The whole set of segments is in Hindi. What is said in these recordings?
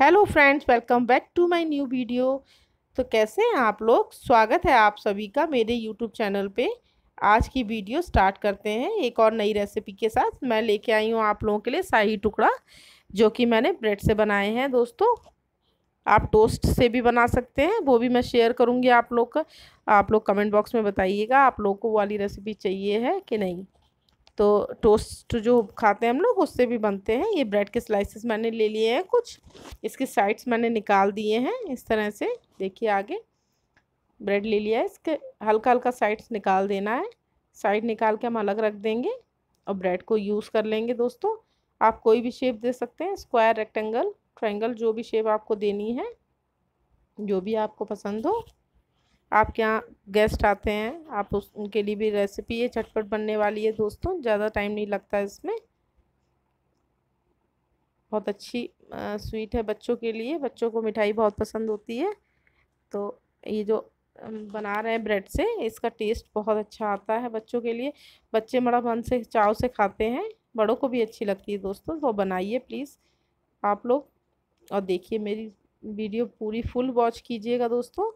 hello friends welcome back to my new video तो कैसे हैं आप लोग स्वागत है आप सभी का मेरे यूट्यूब चैनल पे आज की वीडियो स्टार्ट करते हैं एक और नई रेसिपी के साथ मैं लेके आई हूँ आप लोगों के लिए शाही टुकड़ा जो कि मैंने ब्रेड से बनाए हैं दोस्तों आप टोस्ट से भी बना सकते हैं वो भी मैं शेयर करूँगी आप लोग का आप लोग कमेंट बॉक्स में बताइएगा आप लोग को वाली रेसिपी चाहिए है कि नहीं तो टोस्ट जो खाते हैं हम लोग उससे भी बनते हैं ये ब्रेड के स्लाइसेस मैंने ले लिए हैं कुछ इसके साइड्स मैंने निकाल दिए हैं इस तरह से देखिए आगे ब्रेड ले लिया है इसके हल्का हल्का साइड्स निकाल देना है साइड निकाल के हम अलग रख देंगे और ब्रेड को यूज़ कर लेंगे दोस्तों आप कोई भी शेप दे सकते हैं स्क्वायर रेक्टेंगल ट्रायंगल जो भी शेप आपको देनी है जो भी आपको पसंद हो आपके यहाँ गेस्ट आते हैं आप उस उनके लिए भी रेसिपी ये चटपट बनने वाली है दोस्तों ज़्यादा टाइम नहीं लगता इसमें बहुत अच्छी आ, स्वीट है बच्चों के लिए बच्चों को मिठाई बहुत पसंद होती है तो ये जो बना रहे हैं ब्रेड से इसका टेस्ट बहुत अच्छा आता है बच्चों के लिए बच्चे बड़ा मन से चाव से खाते हैं बड़ों को भी अच्छी लगती है दोस्तों तो बनाइए प्लीज़ आप लोग और देखिए मेरी वीडियो पूरी फुल वॉच कीजिएगा दोस्तों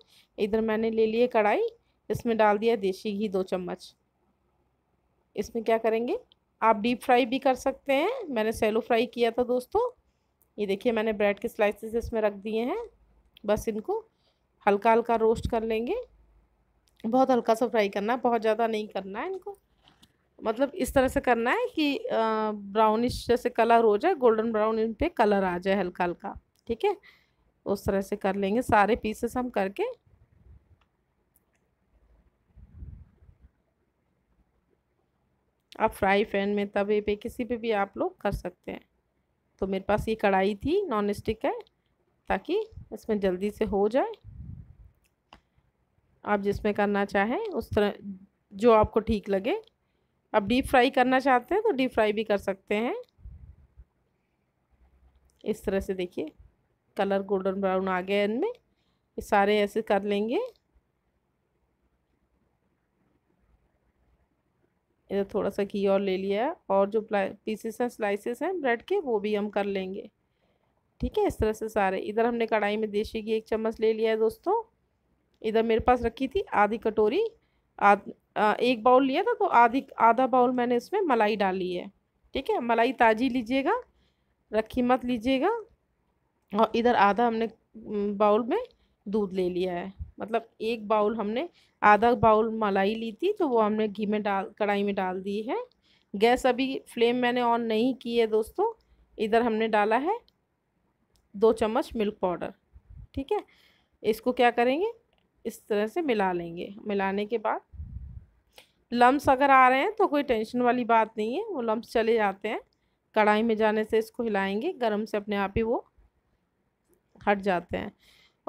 इधर मैंने ले लिए कढ़ाई इसमें डाल दिया देसी घी दो चम्मच इसमें क्या करेंगे आप डीप फ्राई भी कर सकते हैं मैंने सेलो फ्राई किया था दोस्तों ये देखिए मैंने ब्रेड के स्लाइसेस इसमें रख दिए हैं बस इनको हल्का हल्का रोस्ट कर लेंगे बहुत हल्का सा फ्राई करना है बहुत ज़्यादा नहीं करना है इनको मतलब इस तरह से करना है कि ब्राउनिश जैसे कलर हो जाए गोल्डन ब्राउन इन पर कलर आ जाए हल्का हल्का ठीक है उस तरह से कर लेंगे सारे पीसेस हम करके आप फ्राई पैन में तवे पे किसी पे भी आप लोग कर सकते हैं तो मेरे पास ये कढ़ाई थी नॉन स्टिक है ताकि इसमें जल्दी से हो जाए आप जिसमें करना चाहें उस तरह जो आपको ठीक लगे आप डीप फ्राई करना चाहते हैं तो डीप फ्राई भी कर सकते हैं इस तरह से देखिए कलर गोल्डन ब्राउन आ गया इनमें ये सारे ऐसे कर लेंगे इधर थोड़ा सा घी और ले लिया है और जो पीसेस हैं स्लाइसेस हैं ब्रेड के वो भी हम कर लेंगे ठीक है इस तरह से सारे इधर हमने कढ़ाई में देसी घी एक चम्मच ले लिया है दोस्तों इधर मेरे पास रखी थी आधी कटोरी आध एक बाउल लिया था तो आधी आधा बाउल मैंने इसमें मलाई डाली है ठीक है मलाई ताज़ी लीजिएगा रखी मत लीजिएगा और इधर आधा हमने बाउल में दूध ले लिया है मतलब एक बाउल हमने आधा बाउल मलाई ली थी तो वो हमने घी में डाल कढ़ाई में डाल दी है गैस अभी फ्लेम मैंने ऑन नहीं की है दोस्तों इधर हमने डाला है दो चम्मच मिल्क पाउडर ठीक है इसको क्या करेंगे इस तरह से मिला लेंगे मिलाने के बाद लम्ब अगर आ रहे हैं तो कोई टेंशन वाली बात नहीं है वो लम्ब चले जाते हैं कढ़ाई में जाने से इसको हिलाएंगे गर्म से अपने आप ही वो हट जाते हैं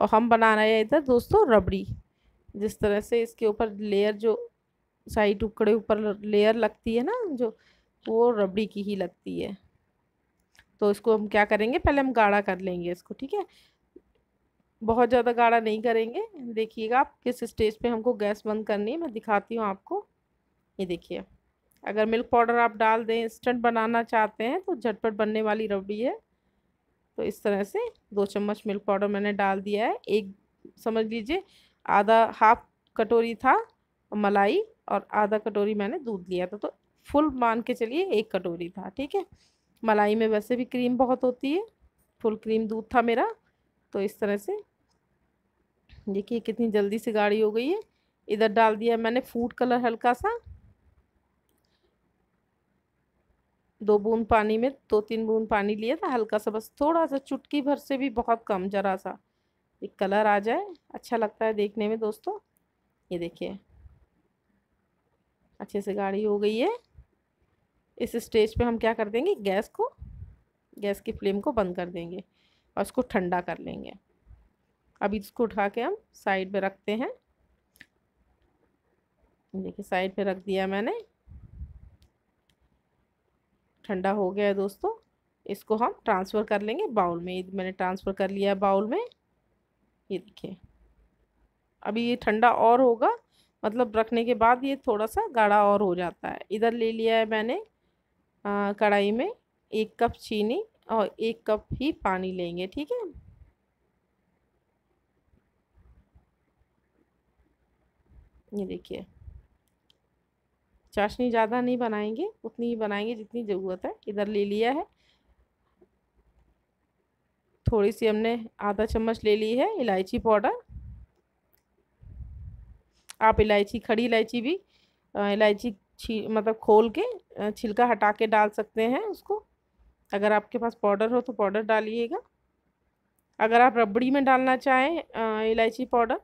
और हम बना रहे हैं इधर दोस्तों रबड़ी जिस तरह से इसके ऊपर लेयर जो साइड टुकड़े ऊपर लेयर लगती है ना जो वो रबड़ी की ही लगती है तो इसको हम क्या करेंगे पहले हम गाढ़ा कर लेंगे इसको ठीक है बहुत ज़्यादा गाढ़ा नहीं करेंगे देखिएगा आप किस स्टेज पे हमको गैस बंद करनी है मैं दिखाती हूँ आपको ये देखिए अगर मिल्क पाउडर आप डाल दें इंस्टेंट बनाना चाहते हैं तो झटपट बनने वाली रबड़ी है तो इस तरह से दो चम्मच मिल्क पाउडर मैंने डाल दिया है एक समझ लीजिए आधा हाफ कटोरी था मलाई और आधा कटोरी मैंने दूध लिया था तो फुल मान के चलिए एक कटोरी था ठीक है मलाई में वैसे भी क्रीम बहुत होती है फुल क्रीम दूध था मेरा तो इस तरह से देखिए कितनी जल्दी से गाढ़ी हो गई है इधर डाल दिया मैंने फूड कलर हल्का सा दो बूंद पानी में दो तीन बूंद पानी लिया था हल्का सा बस थोड़ा सा चुटकी भर से भी बहुत कम ज़रा सा एक कलर आ जाए अच्छा लगता है देखने में दोस्तों ये देखिए अच्छे से गाढ़ी हो गई है इस स्टेज पे हम क्या कर देंगे गैस को गैस की फ्लेम को बंद कर देंगे और इसको ठंडा कर लेंगे अभी इसको उठा के हम साइड में रखते हैं देखिए साइड पे रख दिया मैंने ठंडा हो गया है दोस्तों इसको हम ट्रांसफ़र कर लेंगे बाउल में मैंने ट्रांसफ़र कर लिया है बाउल में ये देखिए अभी ये ठंडा और होगा मतलब रखने के बाद ये थोड़ा सा गाढ़ा और हो जाता है इधर ले लिया है मैंने कढ़ाई में एक कप चीनी और एक कप ही पानी लेंगे ठीक है ये देखिए चाशनी ज़्यादा नहीं बनाएंगे उतनी ही बनाएंगे जितनी ज़रूरत है इधर ले लिया है थोड़ी सी हमने आधा चम्मच ले ली है इलायची पाउडर आप इलायची खड़ी इलायची भी इलायची छी मतलब खोल के छिलका हटा के डाल सकते हैं उसको अगर आपके पास पाउडर हो तो पाउडर डालिएगा अगर आप रबड़ी में डालना चाहें इलायची पाउडर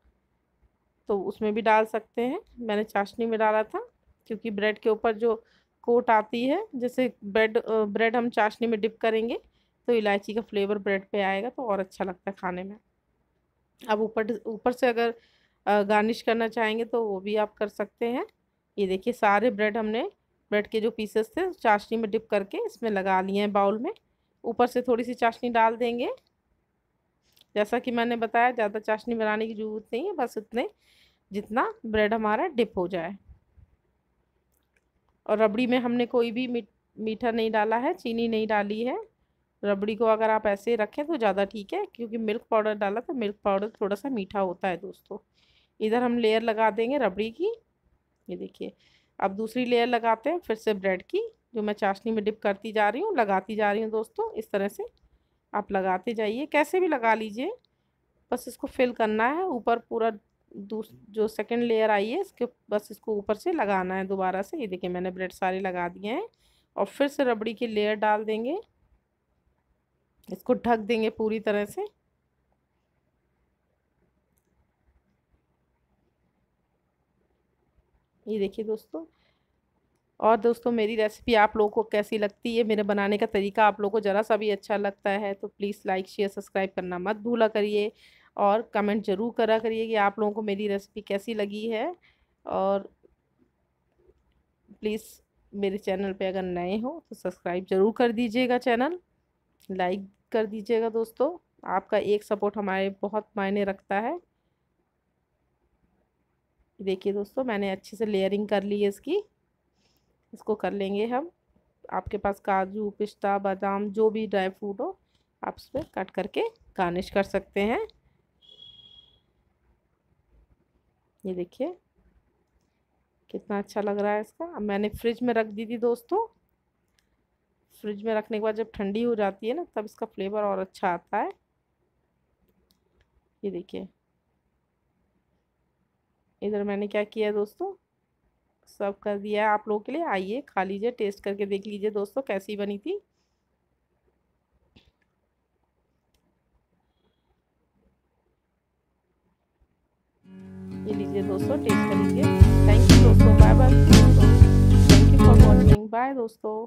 तो उसमें भी डाल सकते हैं मैंने चाशनी में डाला था क्योंकि ब्रेड के ऊपर जो कोट आती है जैसे ब्रेड ब्रेड हम चाशनी में डिप करेंगे तो इलायची का फ्लेवर ब्रेड पे आएगा तो और अच्छा लगता है खाने में अब ऊपर ऊपर से अगर गार्निश करना चाहेंगे तो वो भी आप कर सकते हैं ये देखिए सारे ब्रेड हमने ब्रेड के जो पीसेस थे चाशनी में डिप करके इसमें लगा लिए हैं बाउल में ऊपर से थोड़ी सी चाशनी डाल देंगे जैसा कि मैंने बताया ज़्यादा चाशनी बनाने की ज़रूरत नहीं है बस उतने जितना ब्रेड हमारा डिप हो जाए और रबड़ी में हमने कोई भी मीठा नहीं डाला है चीनी नहीं डाली है रबड़ी को अगर आप ऐसे रखें तो ज़्यादा ठीक है क्योंकि मिल्क पाउडर डाला तो मिल्क पाउडर थोड़ा सा मीठा होता है दोस्तों इधर हम लेयर लगा देंगे रबड़ी की ये देखिए अब दूसरी लेयर लगाते हैं फिर से ब्रेड की जो मैं चाशनी में डिप करती जा रही हूँ लगाती जा रही हूँ दोस्तों इस तरह से आप लगाते जाइए कैसे भी लगा लीजिए बस इसको फिल करना है ऊपर पूरा जो सेकंड लेयर आई है इसके बस इसको ऊपर से लगाना है दोबारा से ये देखिए मैंने ब्रेड सारे लगा दिए हैं और फिर से रबड़ी की लेयर डाल देंगे इसको ढक देंगे पूरी तरह से ये देखिए दोस्तों और दोस्तों मेरी रेसिपी आप लोगों को कैसी लगती है मेरे बनाने का तरीका आप लोगों को ज़रा सा भी अच्छा लगता है तो प्लीज़ लाइक शेयर सब्सक्राइब करना मत भूला करिए और कमेंट ज़रूर करा करिए कि आप लोगों को मेरी रेसिपी कैसी लगी है और प्लीज़ मेरे चैनल पे अगर नए हो तो सब्सक्राइब ज़रूर कर दीजिएगा चैनल लाइक कर दीजिएगा दोस्तों आपका एक सपोर्ट हमारे बहुत मायने रखता है देखिए दोस्तों मैंने अच्छे से लेयरिंग कर ली है इसकी इसको कर लेंगे हम आपके पास काजू पिस्ता बादाम जो भी ड्राई फ्रूट हो आप उस पर कट करके गार्निश कर सकते हैं ये देखिए कितना अच्छा लग रहा है इसका अब मैंने फ्रिज में रख दी थी दोस्तों फ्रिज में रखने के बाद जब ठंडी हो जाती है ना तब इसका फ्लेवर और अच्छा आता है ये देखिए इधर मैंने क्या किया दोस्तों सब कर दिया है आप लोगों के लिए आइए खा लीजिए टेस्ट करके देख लीजिए दोस्तों कैसी बनी थी ये लीजिए दोस्तों टेस्ट कर लीजिए थैंक यू दोस्तों बाय बाय दोस्तों thank you for watching bye दोस्तों